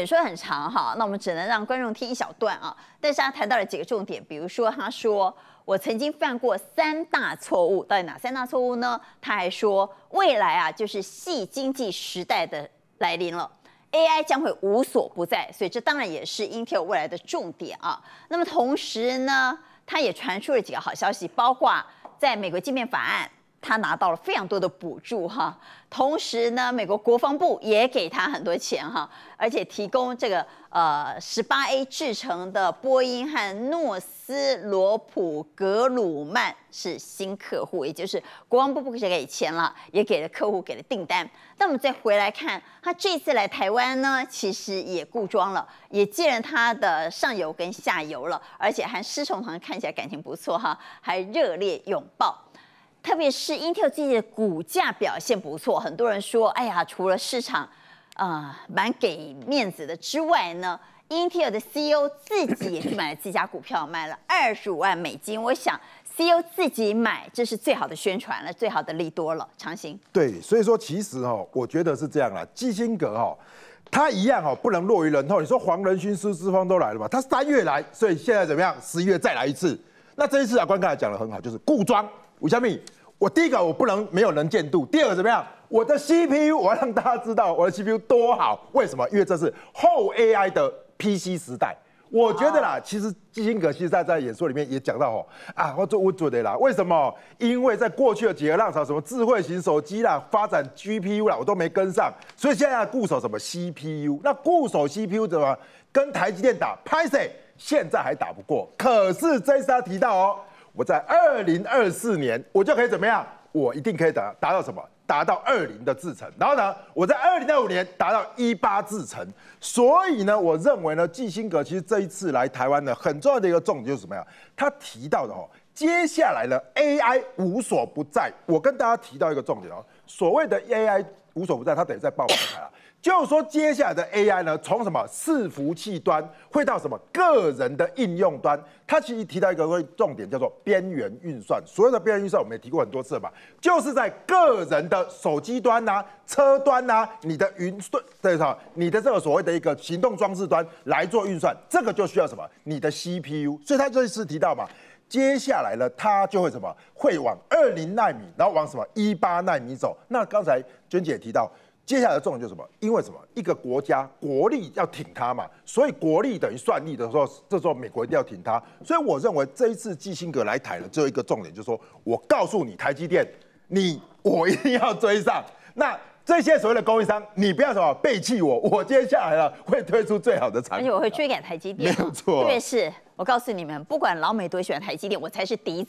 演说很长哈，那我们只能让观众听一小段啊。但是他谈到了几个重点，比如说他说我曾经犯过三大错误，到底哪三大错误呢？他还说未来啊就是系经济时代的来临了，AI 将会无所不在，所以这当然也是 Intel 未来的重点啊。那么同时呢，他也传出了几个好消息，包括在美国禁面法案。他拿到了非常多的补助哈，同时呢，美国国防部也给他很多钱哈，而且提供这个呃十八 A 制成的波音和诺斯罗普格鲁曼是新客户，也就是国防部不只给钱了，也给了客户给了订单。那我们再回来看他这次来台湾呢，其实也固装了，也见了他的上游跟下游了，而且还师从堂看起来感情不错哈，还热烈拥抱。特别是 Intel 自己的股价表现不错，很多人说：“哎呀，除了市场啊蛮给面子的之外呢，Intel 的 C E O 自己也去买了自家股票，买了二十五万美金。我想 C E O 自己买，这是最好的宣传了，最好的利多了。”长兴对，所以说其实哈，我觉得是这样了，基辛格哈，他一样哈不能落于人后。你说黄仁勋、苏姿芳都来了吧？他三月来，所以现在怎么样？十一月再来一次。那这一次啊，关哥讲的很好，就是固装吴小米。我第一个我不能没有能见度，第二怎么样？我的 CPU 我要让大家知道我的 CPU 多好，为什么？因为这是后 AI 的 PC 时代。我觉得啦，其实基辛格现在在演说里面也讲到哦，啊，我做 w i d 的啦，为什么？因为在过去的几个浪潮，什么智慧型手机啦、发展 GPU 啦，我都没跟上，所以现在固守什么 CPU，那固守 CPU 怎么跟台积电打？拍谁？现在还打不过，可是这是他提到哦。我在二零二四年，我就可以怎么样？我一定可以达达到什么？达到二零的制程。然后呢，我在二零二五年达到一八制程。所以呢，我认为呢，基辛格其实这一次来台湾呢，很重要的一个重点就是什么呀？他提到的哦，接下来呢，AI 无所不在。我跟大家提到一个重点哦，所谓的 AI 无所不在，它等于在报导台就是说，接下来的 AI 呢，从什么伺服器端会到什么个人的应用端，它其实提到一个重点叫做边缘运算。所有的边缘运算我们也提过很多次嘛，就是在个人的手机端呐、车端呐、你的云端，对错？你的这个所谓的一个行动装置端来做运算，这个就需要什么？你的 CPU。所以它这次提到嘛，接下来呢，它就会什么？会往二零纳米，然后往什么一八纳米走？那刚才娟姐提到。接下来的重点就是什么？因为什么？一个国家国力要挺它嘛，所以国力等于算力的时候，这时候美国一定要挺它。所以我认为这一次基辛格来台的只有一个重点，就是说我告诉你，台积电，你我一定要追上。那这些所谓的供应商，你不要什么背弃我，我接下来了会推出最好的产品，而且我会追赶台积电，没有错，因是。我告诉你们，不管老美多喜欢台积电，我才是第一，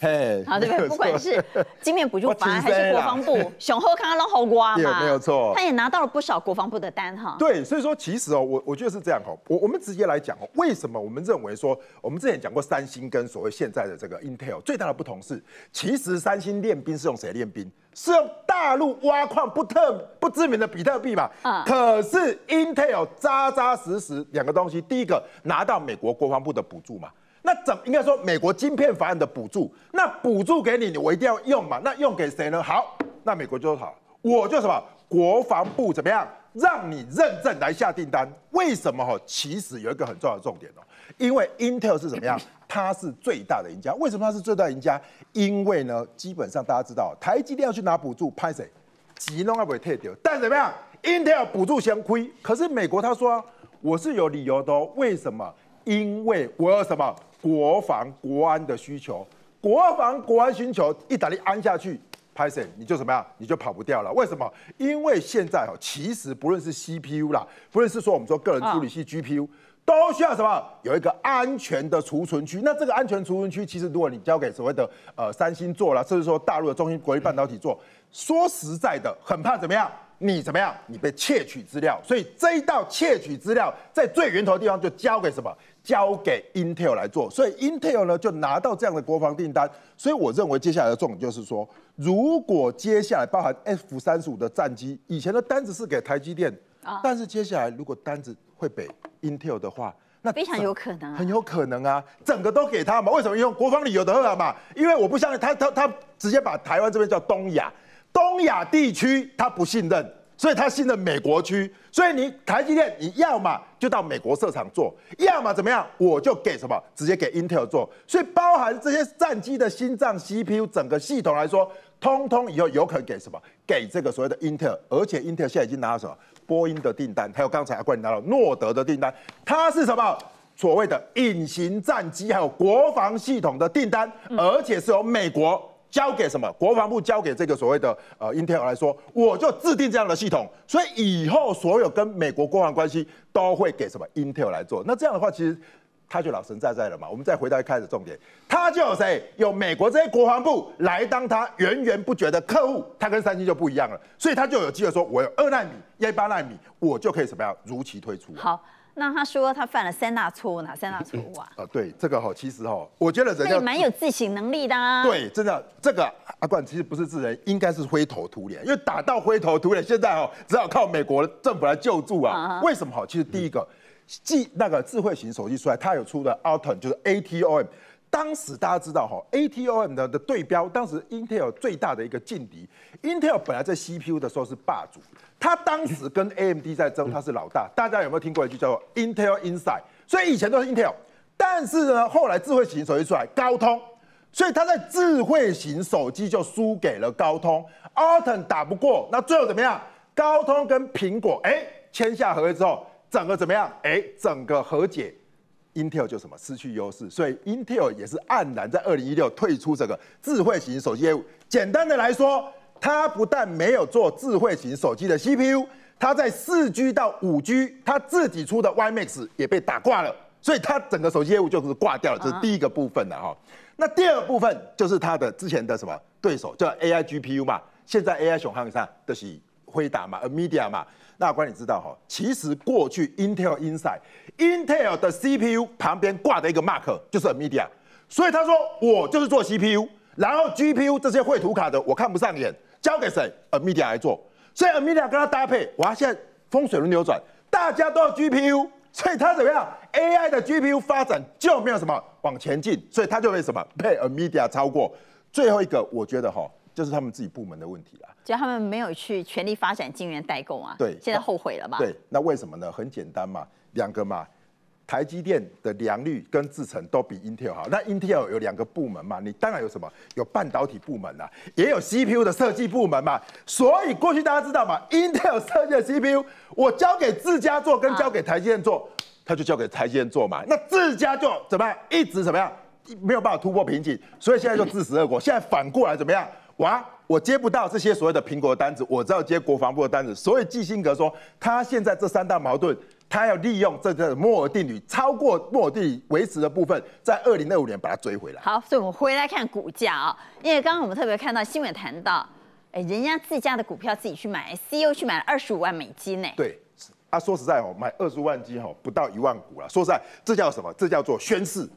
好对不对？不管是金面补助案还是国防部，雄贺康老好瓜嘛，没有错。他也拿到了不少国防部的单哈。对，所以说其实哦，我我觉得是这样哈。我我们直接来讲哦，为什么我们认为说，我们之前讲过三星跟所谓现在的这个 Intel 最大的不同是，其实三星练兵是用谁练兵？是用大陆挖矿不特不知名的比特币嘛？啊，可是 Intel 扎扎实实两个东西，第一个拿到美国国防部的补助嘛。那怎应该说美国晶片法案的补助？那补助给你，你我一定要用嘛？那用给谁呢？好，那美国就好，我就什么国防部怎么样，让你认证来下订单。为什么哈？其实有一个很重要的重点哦，因为 Intel 是怎么样？它是最大的赢家。为什么它是最大赢家？因为呢，基本上大家知道，台积电要去拿补助拍谁？吉隆阿不退掉。但怎么样？Intel 补助先亏，可是美国他说，我是有理由的哦。为什么？因为我有什么？国防国安的需求，国防国安需求，意大利安下去，拍摄你就怎么样，你就跑不掉了。为什么？因为现在哈，其实不论是 CPU 啦，不论是说我们说个人处理器 GPU，都需要什么？有一个安全的储存区。那这个安全储存区，其实如果你交给所谓的呃三星做了，甚至说大陆的中芯国际半导体做，说实在的，很怕怎么样？你怎么样？你被窃取资料。所以这一道窃取资料，在最源头地方就交给什么？交给 Intel 来做，所以 Intel 呢就拿到这样的国防订单，所以我认为接下来的重点就是说，如果接下来包含 F-35 的战机，以前的单子是给台积电啊，但是接下来如果单子会给 Intel 的话，那非常有可能，很有可能啊，整个都给他嘛？为什么用国防理由的合嘛？因为我不相信他他他直接把台湾这边叫东亚，东亚地区他不信任。所以它新的美国区，所以你台积电，你要么就到美国设厂做，要么怎么样，我就给什么，直接给英特尔做。所以包含这些战机的心脏 CPU，整个系统来说，通通以后有可能给什么，给这个所谓的英特尔。而且英特尔现在已经拿到什么，波音的订单，还有刚才阿冠拿到诺德的订单，它是什么？所谓的隐形战机，还有国防系统的订单，而且是由美国。交给什么？国防部交给这个所谓的呃 Intel 来说，我就制定这样的系统。所以以后所有跟美国国防关系都会给什么 Intel 来做。那这样的话，其实他就老神在在了嘛。我们再回到开始重点，他就有谁有美国这些国防部来当他源源不绝的客户，他跟三星就不一样了。所以他就有机会说，我有二纳米、一八纳米，我就可以什么样如期推出。好。那他说他犯了三大错误，哪三大错误啊？啊，对，这个哈，其实哈，我觉得人家蛮有自省能力的。啊。对，真的，这个阿冠其实不是自人，应该是灰头土脸，因为打到灰头土脸，现在哈只好靠美国政府来救助啊。为什么好？其实第一个，智那个智慧型手机出来，它有出的 ATOM，就是 A T O M。当时大家知道哈，ATOM 的的对标，当时 Intel 最大的一个劲敌，Intel 本来在 CPU 的时候是霸主，它当时跟 AMD 在争，它是老大。大家有没有听过一句叫做 Intel Inside？所以以前都是 Intel，但是呢，后来智慧型手机出来，高通，所以它在智慧型手机就输给了高通 a t o n 打不过，那最后怎么样？高通跟苹果哎签下合约之后，整个怎么样？哎，整个和解。Intel 就什么失去优势，所以 Intel 也是黯然在二零一六退出这个智慧型手机业务。简单的来说，它不但没有做智慧型手机的 CPU，它在四 G 到五 G，它自己出的 Y Max 也被打挂了，所以它整个手机业务就是挂掉了。这是第一个部分的哈。那第二部分就是它的之前的什么对手叫 AI GPU 嘛？现在 AI 熊看上的、德系。回答嘛，AMD i a 嘛，那关你知道哈？其实过去 Intel Inside，Intel 的 CPU 旁边挂的一个 Mark 就是 AMD，i a 所以他说我就是做 CPU，然后 GPU 这些绘图卡的我看不上眼，交给谁？AMD i a 来做，所以 AMD i a 跟他搭配，哇！现在风水轮流转，大家都要 GPU，所以他怎么样？AI 的 GPU 发展就没有什么往前进，所以他就被什么被 AMD i a 超过。最后一个，我觉得哈。就是他们自己部门的问题啦，就他们没有去全力发展晶圆代工啊。对，现在后悔了嘛？对，那为什么呢？很简单嘛，两个嘛，台积电的良率跟制程都比 Intel 好。那 Intel 有两个部门嘛，你当然有什么？有半导体部门呐，也有 CPU 的设计部门嘛。所以过去大家知道嘛，Intel 设计 CPU，我交给自家做跟交给台积电做，他就交给台积电做嘛。那自家做怎么样？一直怎么样？没有办法突破瓶颈，所以现在就自食恶果。现在反过来怎么样？哇！我接不到这些所谓的苹果的单子，我只要接国防部的单子。所以基辛格说，他现在这三大矛盾，他要利用这个摩尔定律，超过摩尔定理维持的部分，在二零二五年把它追回来。好，所以我们回来看股价啊，因为刚刚我们特别看到新闻谈到，哎，人家自家的股票自己去买，CEO 去买了二十五万美金呢。对，啊，说实在哦，买二十万金哦，不到一万股啦。说实在，这叫什么？这叫做宣誓。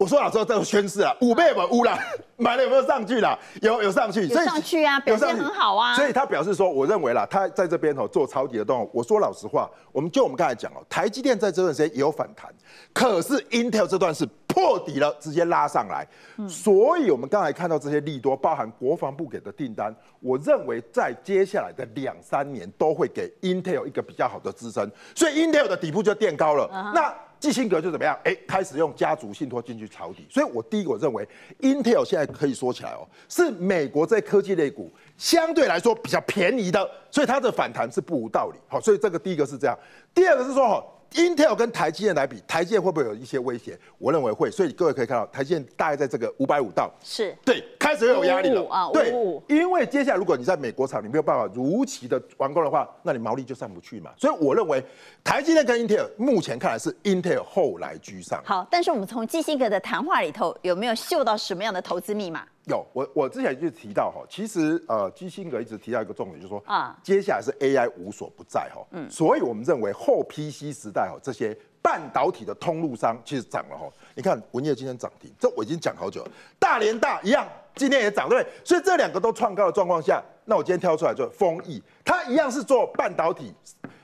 我说老实话，在我宣誓啊，五倍吧，五啦，买了有没有上去啦？有有上去，以上去啊，表现很好啊。所以他表示说，我认为啦，他在这边哦做抄底的动作。我说老实话，我们就我们刚才讲哦，台积电在这段时间也有反弹，可是 Intel 这段是破底了，直接拉上来。所以我们刚才看到这些利多，包含国防部给的订单，我认为在接下来的两三年都会给 Intel 一个比较好的支撑，所以 Intel 的底部就垫高了。那。基辛格就怎么样？哎，开始用家族信托进去抄底。所以，我第一个我认为，Intel 现在可以说起来哦，是美国在科技类股相对来说比较便宜的，所以它的反弹是不无道理。好，所以这个第一个是这样。第二个是说，哈，Intel 跟台积电来比，台积电会不会有一些威胁？我认为会。所以各位可以看到，台积电大概在这个五百五到是对。开始有压力了啊！对，因为接下来如果你在美国厂你没有办法如期的完工的话，那你毛利就上不去嘛。所以我认为台积电跟英特尔目前看来是英特尔后来居上。好，但是我们从基辛格的谈话里头有没有嗅到什么样的投资密码？有，我我之前就提到哈，其实呃基辛格一直提到一个重点，就是说啊，接下来是 AI 无所不在哈，嗯，所以我们认为后 PC 时代哈这些。半导体的通路商其实涨了哈，你看文业今天涨停，这我已经讲好久了，大连大一样今天也涨，对不对？所以这两个都创高的状况下，那我今天挑出来就丰益，它一样是做半导体，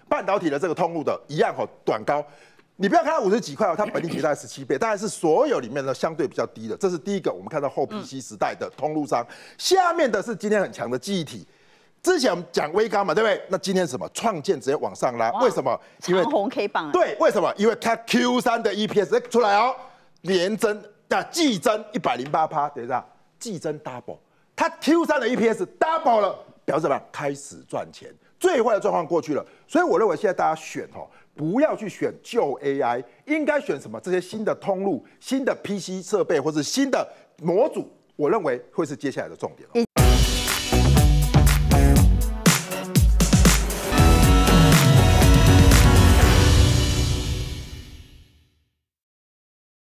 半导体的这个通路的，一样哈短高，你不要看它五十几块，它本倍率大概十七倍，大概是所有里面呢相对比较低的，这是第一个，我们看到后 PC 时代的通路商，下面的是今天很强的记忆体。之前我们讲微咖嘛，对不对？那今天什么创建直接往上拉？为什么？因为红 K 棒。对，为什么？因为它 Q 三的 EPS 出来哦，年增啊，季增一百零八趴，等一下，季增 double，它 Q 三的 EPS double 了，表示什么？开始赚钱，最坏的状况过去了。所以我认为现在大家选哦，不要去选旧 AI，应该选什么？这些新的通路、新的 PC 设备或是新的模组，我认为会是接下来的重点。